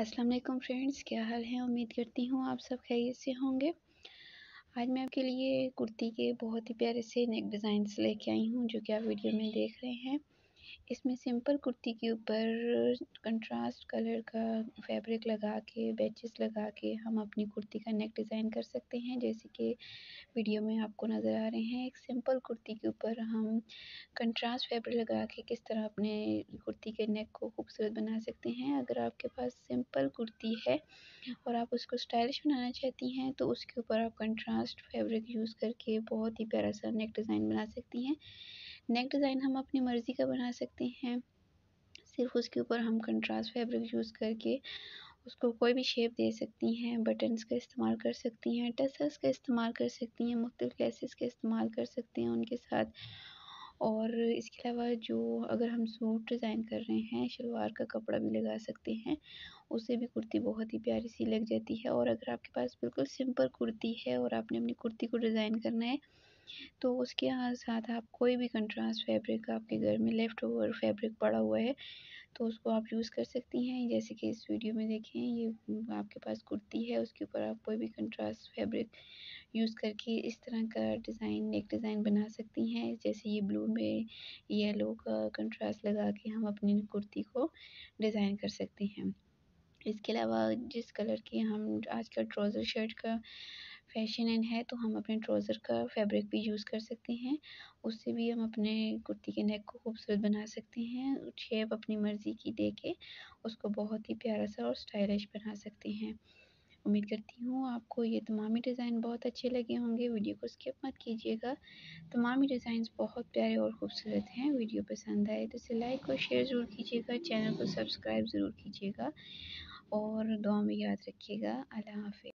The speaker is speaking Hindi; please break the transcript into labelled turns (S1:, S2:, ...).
S1: अस्सलाम वालेकुम फ्रेंड्स क्या हाल है उम्मीद करती हूँ आप सब खैरियत से होंगे आज मैं आपके लिए कुर्ती के बहुत ही प्यारे से नेक डिज़ाइन लेके आई हूँ जो कि आप वीडियो में देख रहे हैं इसमें सिंपल कुर्ती के ऊपर कंट्रास्ट कलर का फैब्रिक लगा के बैचेस लगा के हम अपनी कुर्ती का नेक डिज़ाइन कर सकते हैं जैसे कि वीडियो में आपको नज़र आ रहे हैं एक सिंपल कुर्ती के ऊपर हम कंट्रास्ट फैब्रिक लगा के किस तरह अपने कुर्ती के नेक को खूबसूरत बना सकते हैं अगर आपके पास सिंपल कुर्ती है और आप उसको स्टाइलिश बनाना चाहती हैं तो उसके ऊपर आप कंट्रास्ट फैब्रिक यूज़ करके बहुत ही प्यारा सा नेक डिज़ाइन बना सकती हैं नेक डिज़ाइन हम अपनी मर्ज़ी का बना सकते हैं सिर्फ उसके ऊपर हम कंट्रास्ट फैब्रिक यूज़ करके उसको कोई भी शेप दे सकती हैं बटन्स का इस्तेमाल कर सकती हैं टसल्स का इस्तेमाल कर सकती हैं मुख्तलिफ़ लेसेस का इस्तेमाल कर सकते हैं उनके साथ और इसके अलावा जो अगर हम सूट डिज़ाइन कर रहे हैं शलवार का कपड़ा भी लगा सकते हैं उससे भी कुर्ती बहुत ही प्यारी सी लग जाती है और अगर आपके पास बिल्कुल सिंपल कुर्ती है और आपने अपनी कुर्ती को डिज़ाइन करना है तो उसके साथ आप कोई भी कंट्रास्ट फैब्रिक आपके घर में लेफ़्ट ओवर फैब्रिक पड़ा हुआ है तो उसको आप यूज़ कर सकती हैं जैसे कि इस वीडियो में देखें ये आपके पास कुर्ती है उसके ऊपर आप कोई भी कंट्रास्ट फैब्रिक यूज़ करके इस तरह का डिज़ाइन नेक डिज़ाइन बना सकती हैं जैसे ये ब्लू में येलो का कंट्रास्ट लगा के हम अपनी कुर्ती को डिज़ाइन कर सकते हैं इसके अलावा जिस कलर की हम आजकल ट्राउज़र शर्ट का फैशन एंड है तो हम अपने ट्राउज़र का फैब्रिक भी यूज़ कर सकते हैं उससे भी हम अपने कुर्ती के नेक को खूबसूरत बना सकते हैं शेप अपनी मर्ज़ी की देके उसको बहुत ही प्यारा सा और स्टाइलिश बना सकते हैं उम्मीद करती हूँ आपको ये तमाम ही डिज़ाइन बहुत अच्छे लगे होंगे वीडियो को स्किप मत कीजिएगा तमाम ही डिज़ाइन बहुत प्यारे और खूबसूरत हैं वीडियो पसंद आए तो इसे लाइक और शेयर ज़रूर कीजिएगा चैनल को सब्सक्राइब ज़रूर कीजिएगा और दुआ में याद रखिएगा अल्लाह हाफि